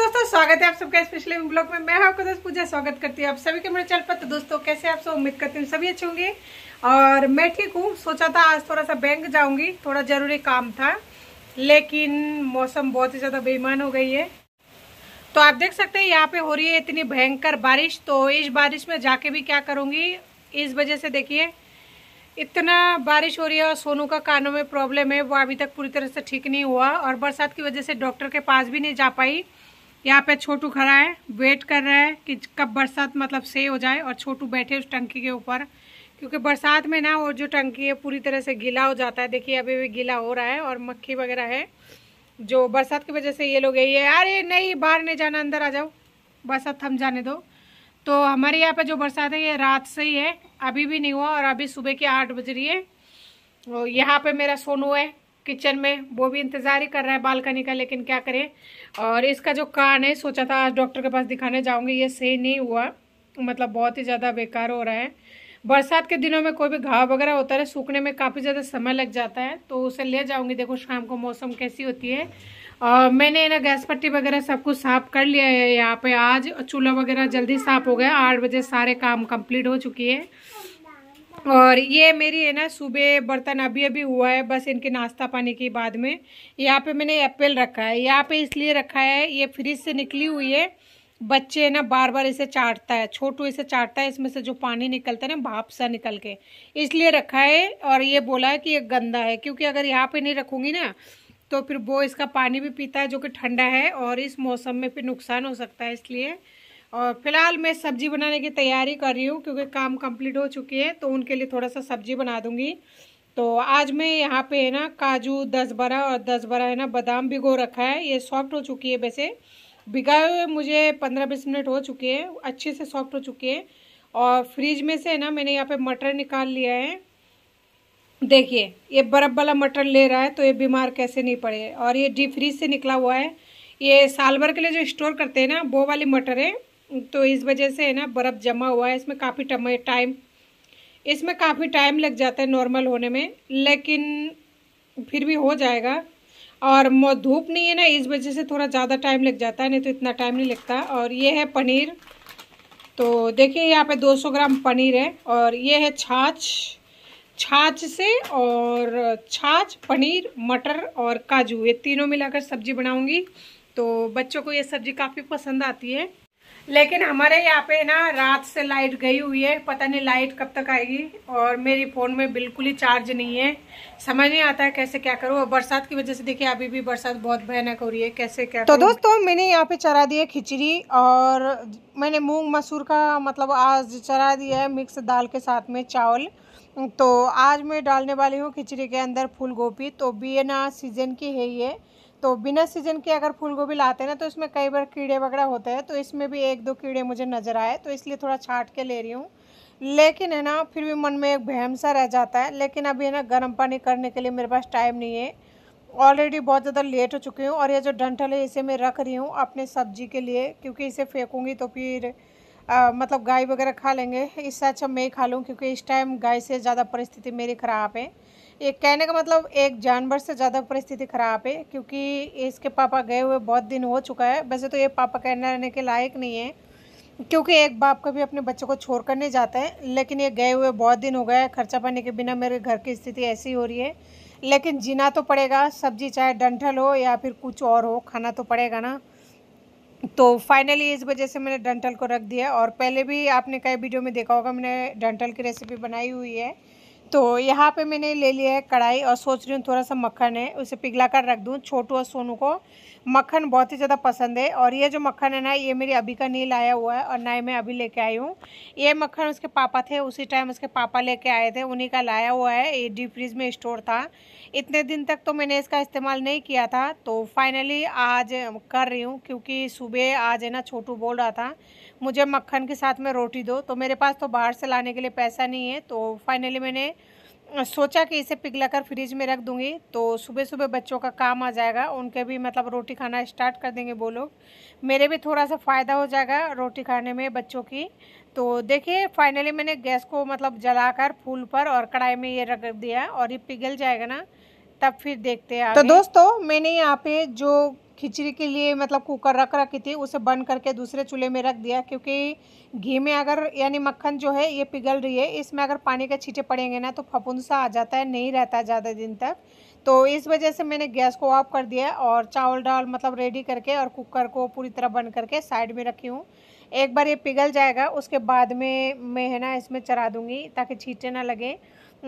दोस्तों स्वागत है आप सबका स्पेशल ब्लॉग में मैं आपको दोस्त पूजा स्वागत करती हूँ आप सभी के मेरे चैनल पर तो दोस्तों कैसे आप सब उम्मीद करती हूँ सभी अच्छे होंगे और मैं ठीक हूँ सोचा था आज थोड़ा सा बैंक जाऊंगी थोड़ा जरूरी काम था लेकिन मौसम बहुत ही ज्यादा बेईमान हो गई है तो आप देख सकते हैं यहाँ पे हो रही है इतनी भयंकर बारिश तो इस बारिश में जाके भी क्या करूंगी इस वजह से देखिए इतना बारिश हो रही है और सोनू का कानों में प्रॉब्लम है वो अभी तक पूरी तरह से ठीक नहीं हुआ और बरसात की वजह से डॉक्टर के पास भी नहीं जा पाई यहाँ पे छोटू खड़ा है वेट कर रहा है कि कब बरसात मतलब से हो जाए और छोटू बैठे उस टंकी के ऊपर क्योंकि बरसात में ना वो जो टंकी है पूरी तरह से गीला हो जाता है देखिए अभी भी गीला हो रहा है और मक्खी वगैरह है जो बरसात की वजह से ये लोग यही है अरे नहीं बाहर नहीं जाना अंदर आ जाओ बरसात थम जाने दो तो हमारे यहाँ पर जो बरसात है ये रात से ही है अभी भी नहीं हुआ और अभी सुबह की आठ बज रही है और यहाँ पर मेरा सोनू है किचन में वो भी इंतज़ार ही कर रहा है बालकनी का लेकिन क्या करें और इसका जो कान है सोचा था आज डॉक्टर के पास दिखाने जाऊँगी ये सही नहीं हुआ मतलब बहुत ही ज़्यादा बेकार हो रहा है बरसात के दिनों में कोई भी घाव वगैरह होता है सूखने में काफ़ी ज़्यादा समय लग जाता है तो उसे ले जाऊँगी देखो शाम को मौसम कैसी होती है और मैंने ना गैस पट्टी वगैरह सब कुछ साफ कर लिया है यहाँ पर आज चूल्हा वगैरह जल्दी साफ हो गया आठ बजे सारे काम कम्प्लीट हो चुकी है और ये मेरी है ना सुबह बर्तन अभी अभी हुआ है बस इनके नाश्ता पानी के बाद में यहाँ पे मैंने एप्पल रखा है यहाँ पे इसलिए रखा है ये फ्रिज से निकली हुई है बच्चे है ना बार बार इसे चाटता है छोटू इसे चाटता है इसमें से जो पानी निकलता है ना भाप सा निकल के इसलिए रखा है और ये बोला है कि ये गंदा है क्योंकि अगर यहाँ पे नहीं रखूँगी ना तो फिर वो इसका पानी भी पीता है जो कि ठंडा है और इस मौसम में फिर नुकसान हो सकता है इसलिए और फिलहाल मैं सब्जी बनाने की तैयारी कर रही हूँ क्योंकि काम कंप्लीट हो चुकी है तो उनके लिए थोड़ा सा सब्जी बना दूंगी तो आज मैं यहाँ पे है ना काजू दस बारह और दस बारह है ना बादाम भिगो रखा है ये सॉफ्ट हो चुकी है वैसे भिगाए हुए मुझे पंद्रह बीस मिनट हो चुके हैं अच्छे से सॉफ्ट हो चुके हैं और फ्रिज में से है ना मैंने यहाँ पर मटर निकाल लिया है देखिए ये बर्फ़ वाला मटर ले रहा है तो ये बीमार कैसे नहीं पड़े और ये डीप फ्रीज से निकला हुआ है ये साल भर के लिए जो स्टोर करते हैं ना वो वाली मटर है तो इस वजह से है ना बर्फ़ जमा हुआ है इसमें काफ़ी टाइम इसमें काफ़ी टाइम लग जाता है नॉर्मल होने में लेकिन फिर भी हो जाएगा और धूप नहीं है ना इस वजह से थोड़ा ज़्यादा टाइम लग जाता है नहीं तो इतना टाइम नहीं लगता और ये है पनीर तो देखिए यहाँ पे 200 ग्राम पनीर है और ये है छाछ छाछ से और छाछ पनीर मटर और काजू ये तीनों मिलाकर सब्जी बनाऊँगी तो बच्चों को ये सब्जी काफ़ी पसंद आती है लेकिन हमारे यहाँ पे ना रात से लाइट गई हुई है पता नहीं लाइट कब तक आएगी और मेरी फ़ोन में बिल्कुल ही चार्ज नहीं है समझ नहीं आता है कैसे क्या करूँ और बरसात की वजह से देखिए अभी भी बरसात बहुत भयानक हो रही है कैसे क्या तो दोस्तों मैंने यहाँ पे चरा दिया खिचड़ी और मैंने मूंग मसूर का मतलब आज चरा दिया है मिक्स दाल के साथ में चावल तो आज मैं डालने वाली हूँ खिचड़ी के अंदर फूल गोभी तो भी ना सीजन की है ही है तो बिना सीजन के अगर फूल गोभी लाते ना तो इसमें कई बार कीड़े वगैरह होते हैं तो इसमें भी एक दो कीड़े मुझे नज़र आए तो इसलिए थोड़ा छाट के ले रही हूँ लेकिन है ना फिर भी मन में एक भहम सा रह जाता है लेकिन अभी है ना गर्म पानी करने के लिए मेरे पास टाइम नहीं है ऑलरेडी बहुत ज़्यादा लेट हो चुकी हूँ और ये जो डंठल है इसे मैं रख रही हूँ अपने सब्जी के लिए क्योंकि इसे फेंकूँगी तो फिर आ, मतलब गाय वगैरह खा लेंगे इससे अच्छा मैं ही खा लूँ क्योंकि इस टाइम गाय से ज़्यादा परिस्थिति मेरी ख़राब है एक कहने का मतलब एक जानवर से ज़्यादा परिस्थिति ख़राब है क्योंकि इसके पापा गए हुए बहुत दिन हो चुका है वैसे तो ये पापा कहने के लायक नहीं है क्योंकि एक बाप कभी अपने बच्चों को छोड़ कर नहीं जाता है लेकिन ये गए हुए बहुत दिन हो गया है खर्चा पानी के बिना मेरे घर की स्थिति ऐसी हो रही है लेकिन जीना तो पड़ेगा सब्जी चाहे डंठल हो या फिर कुछ और हो खाना तो पड़ेगा ना तो फाइनली इस वजह से मैंने डंठल को रख दिया और पहले भी आपने कई वीडियो में देखा होगा मैंने डंठल की रेसिपी बनाई हुई है तो यहाँ पे मैंने ले लिया है कढ़ाई और सोच रही हूँ थोड़ा सा मक्खन है उसे पिघला कर रख दूँ छोटू और सोनू को मक्खन बहुत ही ज़्यादा पसंद है और ये जो मक्खन है ना ये मेरी अभी का नहीं लाया हुआ है और ना ही मैं अभी लेके आई हूँ ये मक्खन उसके पापा थे उसी टाइम उसके पापा लेके आए थे उन्हीं का लाया हुआ है ये डीप फ्रिज में स्टोर था इतने दिन तक तो मैंने इसका इस्तेमाल नहीं किया था तो फाइनली आज कर रही हूँ क्योंकि सुबह आज है ना छोटू बोल रहा था मुझे मक्खन के साथ में रोटी दो तो मेरे पास तो बाहर से लाने के लिए पैसा नहीं है तो फाइनली मैंने सोचा कि इसे पिघला कर फ्रिज में रख दूंगी तो सुबह सुबह बच्चों का काम आ जाएगा उनके भी मतलब रोटी खाना स्टार्ट कर देंगे वो लोग मेरे भी थोड़ा सा फ़ायदा हो जाएगा रोटी खाने में बच्चों की तो देखिए फाइनली मैंने गैस को मतलब जलाकर फूल पर और कढ़ाई में ये रख दिया और ये पिघल जाएगा ना तब फिर देखते हैं तो दोस्तों मैंने यहाँ पे जो खिचड़ी के लिए मतलब कुकर रख रखी थी उसे बंद करके दूसरे चूल्हे में रख दिया क्योंकि घी में अगर यानी मक्खन जो है ये पिघल रही है इसमें अगर पानी के छींटे पड़ेंगे ना तो फपुन सा आ जाता है नहीं रहता ज़्यादा दिन तक तो इस वजह से मैंने गैस को ऑफ कर दिया और चावल डाल मतलब रेडी करके और कुकर को पूरी तरह बंद करके साइड में रखी हूँ एक बार ये पिघल जाएगा उसके बाद में मैं है ना इसमें चरा दूँगी ताकि छींटे ना लगें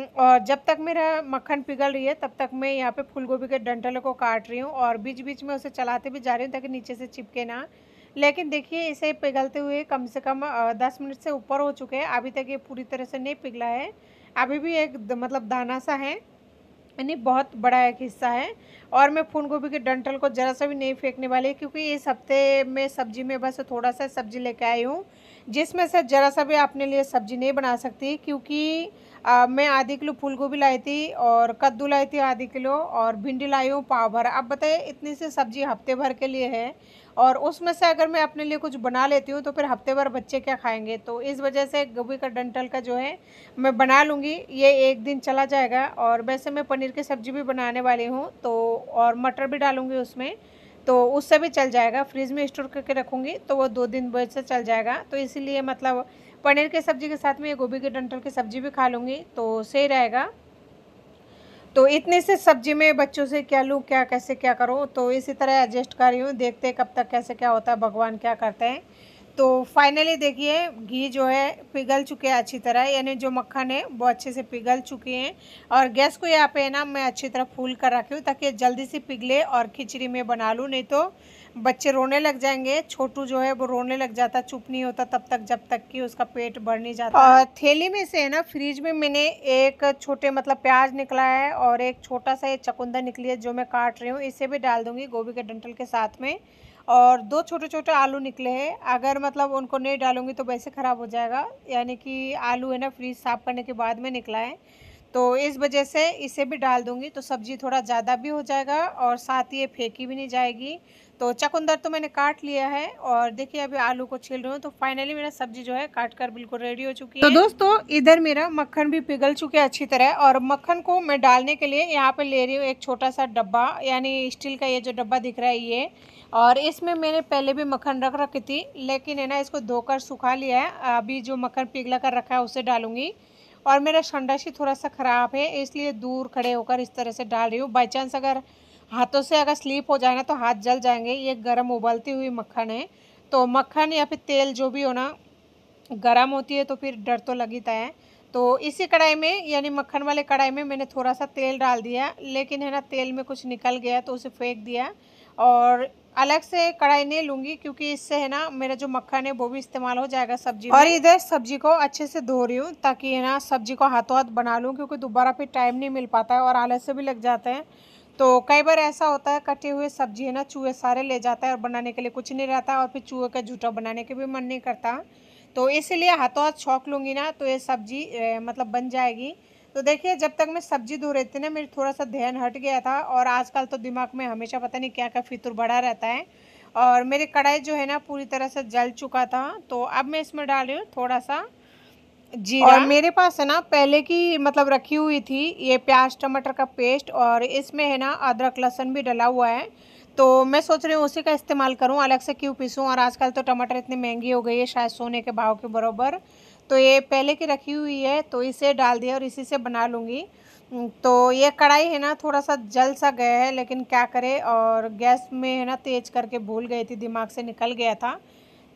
और जब तक मेरा मक्खन पिघल रही है तब तक मैं यहाँ पे फूलगोभी के डंठलों को काट रही हूँ और बीच बीच में उसे चलाते भी जा रही हूँ ताकि नीचे से चिपके ना लेकिन देखिए इसे पिघलते हुए कम से कम दस मिनट से ऊपर हो चुके हैं अभी तक ये पूरी तरह से नहीं पिघला है अभी भी एक मतलब दाना सा है यानी बहुत बड़ा एक हिस्सा है और मैं फूल गोभी के डंठल को ज़रा सा भी नहीं फेंकने वाली क्योंकि इस हफ्ते में सब्जी में बस थोड़ा सा सब्जी लेके आई हूँ जिसमें से ज़रा सा भी अपने लिए सब्जी नहीं बना सकती क्योंकि आ, मैं आधी किलो फूल गोभी लाई थी और कद्दू लाई थी आधी किलो और भिंडी लाई हूँ पाव भर आप बताइए इतनी सी सब्जी हफ्ते भर के लिए है और उसमें से अगर मैं अपने लिए कुछ बना लेती हूँ तो फिर हफ्ते भर बच्चे क्या खाएंगे तो इस वजह से गोभी का डंटल का जो है मैं बना लूँगी ये एक दिन चला जाएगा और वैसे मैं पनीर की सब्ज़ी भी बनाने वाली हूँ तो और मटर भी डालूँगी उसमें तो उससे भी चल जाएगा फ्रिज में स्टोर करके रखूँगी तो वो दो दिन बजे से चल जाएगा तो इसीलिए मतलब पनीर के सब्जी के साथ में ये गोभी के डंठल की सब्जी भी खा लूँगी तो सही रहेगा तो इतने से सब्जी में बच्चों से क्या लूँ क्या कैसे क्या करूँ तो इसी तरह एडजस्ट कर रही हूँ देखते हैं कब तक कैसे क्या होता है भगवान क्या करते हैं तो फाइनली देखिए घी जो है पिघल चुके हैं अच्छी तरह यानी जो मक्खन है वो अच्छे से पिघल चुके हैं और गैस को यहाँ पे ना मैं अच्छी तरह फूल कर रखी हूँ ताकि जल्दी से पिघले और खिचड़ी में बना लूँ नहीं तो बच्चे रोने लग जाएंगे छोटू जो है वो रोने लग जाता चुप नहीं होता तब तक जब तक कि उसका पेट बढ़ नहीं जाता और थैली में से है ना फ्रिज में मैंने एक छोटे मतलब प्याज निकला है और एक छोटा सा ये चकुंदर निकली है जो मैं काट रही हूँ इसे भी डाल दूँगी गोभी के डंटल के साथ में और दो छोटे छोटे आलू निकले हैं अगर मतलब उनको नहीं डालूँगी तो वैसे ख़राब हो जाएगा यानी कि आलू है ना फ्रीज साफ़ करने के बाद में निकला है तो इस वजह से इसे भी डाल दूंगी तो सब्ज़ी थोड़ा ज़्यादा भी हो जाएगा और साथ ये फेंकी भी नहीं जाएगी तो चकुंदर तो मैंने काट लिया है और देखिए अभी आलू को छील रही हूँ तो फाइनली मेरा सब्जी जो है काट कर बिल्कुल रेडी हो चुकी तो है तो दोस्तों इधर मेरा मक्खन भी पिघल चुके है अच्छी तरह और मक्खन को मैं डालने के लिए यहाँ पे ले रही हूँ एक छोटा सा डब्बा यानी स्टील का ये जो डब्बा दिख रहा है ये और इसमें मैंने पहले भी मक्खन रख रखी थी लेकिन है ना इसको धोकर सुखा लिया है अभी जो मक्खन पिघला कर रखा है उसे डालूंगी और मेरा संडासी थोड़ा सा ख़राब है इसलिए दूर खड़े होकर इस तरह से डाल रही हूँ बाई चांस अगर हाथों से अगर स्लीप हो जाए ना तो हाथ जल जाएंगे ये गर्म उबलती हुई मक्खन है तो मक्खन या फिर तेल जो भी हो ना गर्म होती है तो फिर डर तो लगीता है तो इसी कढ़ाई में यानी मक्खन वाले कढ़ाई में मैंने थोड़ा सा तेल डाल दिया लेकिन है ना तेल में कुछ निकल गया तो उसे फेंक दिया और अलग से कढ़ाई नहीं लूँगी क्योंकि इससे है ना मेरा जो मक्खन है वो भी इस्तेमाल हो जाएगा सब्जी और इधर सब्जी को अच्छे से धो रही हूँ ताकि है ना सब्जी को हाथों हाथ बना लूँ क्योंकि दोबारा फिर टाइम नहीं मिल पाता है और आलस से भी लग जाते हैं तो कई बार ऐसा होता है कटे हुए सब्जी है ना चूहे सारे ले जाता है और बनाने के लिए कुछ नहीं रहता और फिर चूहे का जूठा बनाने के भी मन नहीं करता तो इसीलिए हाथों हाथ छोंक लूँगी ना तो ये सब्जी मतलब बन जाएगी तो देखिए जब तक मैं सब्जी धो रही थी ना मेरे थोड़ा सा ध्यान हट गया था और आजकल तो दिमाग में हमेशा पता नहीं क्या क्या फितुर बढ़ा रहता है और मेरी कढ़ाई जो है ना पूरी तरह से जल चुका था तो अब मैं इसमें डाल रही हूँ थोड़ा सा जी और मेरे पास है ना पहले की मतलब रखी हुई थी ये प्याज टमाटर का पेस्ट और इसमें है ना अदरक लहसुन भी डला हुआ है तो मैं सोच रही हूँ उसी का इस्तेमाल करूँ अलग से क्यों पीसूँ और आजकल तो टमाटर इतनी महंगी हो गई है शायद सोने के भाव के बराबर तो ये पहले की रखी हुई है तो इसे डाल दिया और इसी से बना लूँगी तो ये कढ़ाई है ना थोड़ा सा जल सा गया है लेकिन क्या करे और गैस में है ना तेज करके भूल गई थी दिमाग से निकल गया था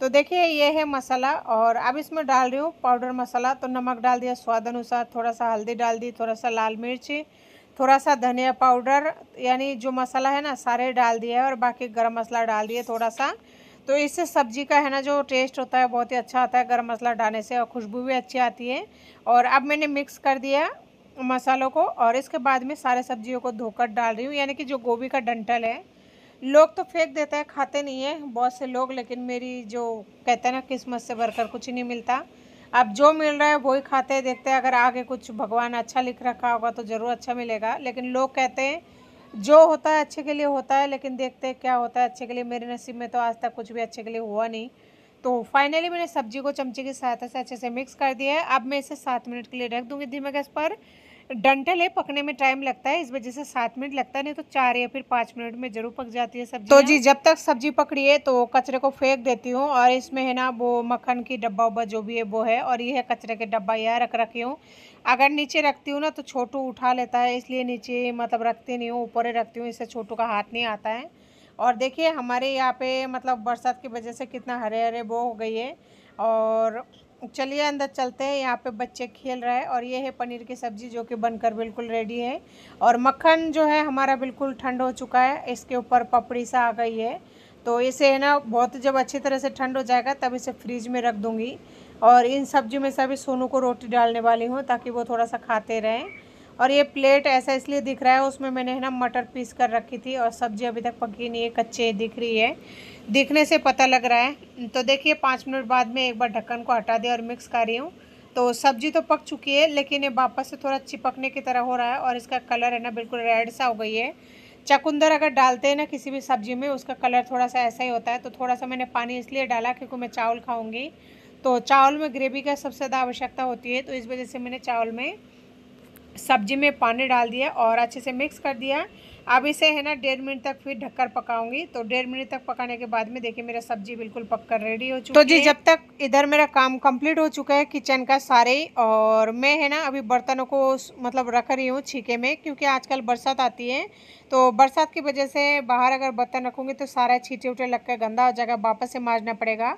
तो देखिए ये है मसाला और अब इसमें डाल रही हूँ पाउडर मसाला तो नमक डाल दिया स्वाद अनुसार थोड़ा सा हल्दी डाल दी थोड़ा सा लाल मिर्च थोड़ा सा धनिया पाउडर यानी जो मसाला है ना सारे डाल दिया है और बाकी गरम मसाला डाल दिए थोड़ा सा तो इससे सब्ज़ी का है ना जो टेस्ट होता है बहुत ही अच्छा आता है गर्म मसाला डालने से और खुशबू भी अच्छी आती है और अब मैंने मिक्स कर दिया मसालों को और इसके बाद में सारे सब्जियों को धोकर डाल रही हूँ यानी कि जो गोभी का डंठल है लोग तो फेंक देते हैं खाते नहीं है बहुत से लोग लेकिन मेरी जो कहते हैं ना किस्मत से भरकर कुछ नहीं मिलता अब जो मिल रहा है वही खाते हैं देखते हैं अगर आगे कुछ भगवान अच्छा लिख रखा होगा तो ज़रूर अच्छा मिलेगा लेकिन लोग कहते हैं जो होता है अच्छे के लिए होता है लेकिन देखते हैं क्या होता है अच्छे के लिए मेरे नसीब में तो आज तक कुछ भी अच्छे के लिए हुआ नहीं तो फाइनली मैंने सब्जी को चमचे की सहायता से अच्छे से मिक्स कर दिया है अब मैं इसे सात मिनट के लिए रख दूँगी धीमे गैस पर डंटल है पकने में टाइम लगता है इस वजह से सात मिनट लगता है नहीं तो चार या फिर पाँच मिनट में जरूर पक जाती है सब्जी तो जी जब तक सब्जी पकड़ी है तो कचरे को फेंक देती हूँ और इसमें है ना वो मक्खन की डब्बा उब्बा जो भी है वो है और ये है कचरे के डब्बा यह रख रखी हूँ अगर नीचे रखती हूँ ना तो छोटू उठा लेता है इसलिए नीचे मतलब रखती नहीं हूँ ऊपर रखती हूँ इससे छोटू का हाथ नहीं आता है और देखिए हमारे यहाँ पे मतलब बरसात की वजह से कितना हरे हरे वो हो गई है और चलिए अंदर चलते हैं यहाँ पे बच्चे खेल रहे हैं और ये है पनीर की सब्ज़ी जो कि बनकर बिल्कुल रेडी है और मक्खन जो है हमारा बिल्कुल ठंड हो चुका है इसके ऊपर पपड़ी सा आ गई है तो इसे है ना बहुत जब अच्छी तरह से ठंड हो जाएगा तब इसे फ्रिज में रख दूँगी और इन सब्जी में से अभी सोनू को रोटी डालने वाली हूँ ताकि वो थोड़ा सा खाते रहें और ये प्लेट ऐसा इसलिए दिख रहा है उसमें मैंने है ना मटर पीस कर रखी थी और सब्ज़ी अभी तक पकी नहीं है कच्चे दिख रही है दिखने से पता लग रहा है तो देखिए पाँच मिनट बाद में एक बार ढक्कन को हटा दिया और मिक्स कर रही हूँ तो सब्जी तो पक चुकी है लेकिन ये वापस से थोड़ा चिपकने की तरह हो रहा है और इसका कलर है ना बिल्कुल रेड सा हो गई है चकुंदर अगर डालते हैं ना किसी भी सब्ज़ी में उसका कलर थोड़ा सा ऐसा ही होता है तो थोड़ा सा मैंने पानी इसलिए डाला क्योंकि मैं चावल खाऊँगी तो चावल में ग्रेवी का सबसे ज़्यादा आवश्यकता होती है तो इस वजह से मैंने चावल में सब्जी में पानी डाल दिया और अच्छे से मिक्स कर दिया अब इसे है ना डेढ़ मिनट तक फिर ढककर पकाऊंगी तो डेढ़ मिनट तक पकाने के बाद में देखिए मेरा सब्जी बिल्कुल पककर रेडी हो तो चुकी तो जी जब तक इधर मेरा काम कंप्लीट हो चुका है किचन का सारे और मैं है ना अभी बर्तनों को मतलब रख रही हूँ छीके में क्योंकि आजकल बरसात आती है तो बरसात की वजह से बाहर अगर बर्तन रखूँगी तो सारा छीटे उटे लग कर गंदा हो जाएगा वापस से मारना पड़ेगा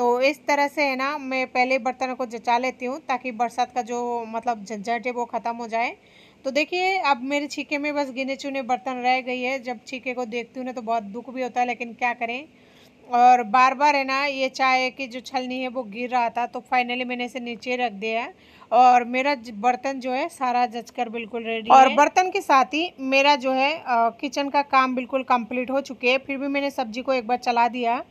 तो इस तरह से है ना मैं पहले बर्तन को जचा लेती हूँ ताकि बरसात का जो मतलब झंझट है वो ख़त्म हो जाए तो देखिए अब मेरे छीके में बस गिने चुने बर्तन रह गई है जब छीके को देखती हूँ ना तो बहुत दुख भी होता है लेकिन क्या करें और बार बार है ना ये चाय की जो छलनी है वो गिर रहा था तो फाइनली मैंने इसे नीचे रख दिया और मेरा बर्तन जो है सारा जच कर बिल्कुल रेडी और बर्तन के साथ ही मेरा जो है किचन का काम बिल्कुल कंप्लीट हो चुके है फिर भी मैंने सब्जी को एक बार चला दिया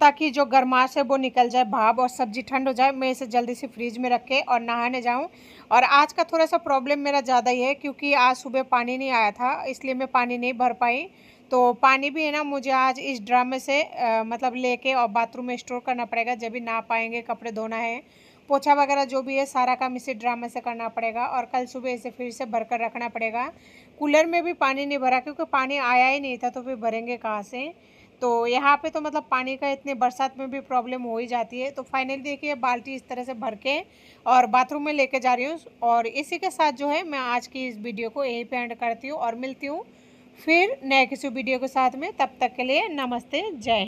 ताकि जो गर्माश है वो निकल जाए भाप और सब्ज़ी ठंड हो जाए मैं इसे जल्दी से फ्रिज में के और नहाने जाऊँ और आज का थोड़ा सा प्रॉब्लम मेरा ज़्यादा ही है क्योंकि आज सुबह पानी नहीं आया था इसलिए मैं पानी नहीं भर पाई तो पानी भी है ना मुझे आज इस ड्रामे से आ, मतलब लेके और बाथरूम में स्टोर करना पड़ेगा जब भी ना पाएंगे कपड़े धोना है पोछा वगैरह जो भी है सारा काम इसे ड्रामे से करना पड़ेगा और कल सुबह इसे फिर से भर कर रखना पड़ेगा कूलर में भी पानी नहीं भरा क्योंकि पानी आया ही नहीं था तो फिर भरेंगे कहाँ से तो यहाँ पे तो मतलब पानी का इतने बरसात में भी प्रॉब्लम हो ही जाती है तो फाइनली देखिए बाल्टी इस तरह से भर के और बाथरूम में लेके जा रही हूँ और इसी के साथ जो है मैं आज की इस वीडियो को यहीं पे एंड करती हूँ और मिलती हूँ फिर नए किसी वीडियो के साथ में तब तक के लिए नमस्ते जय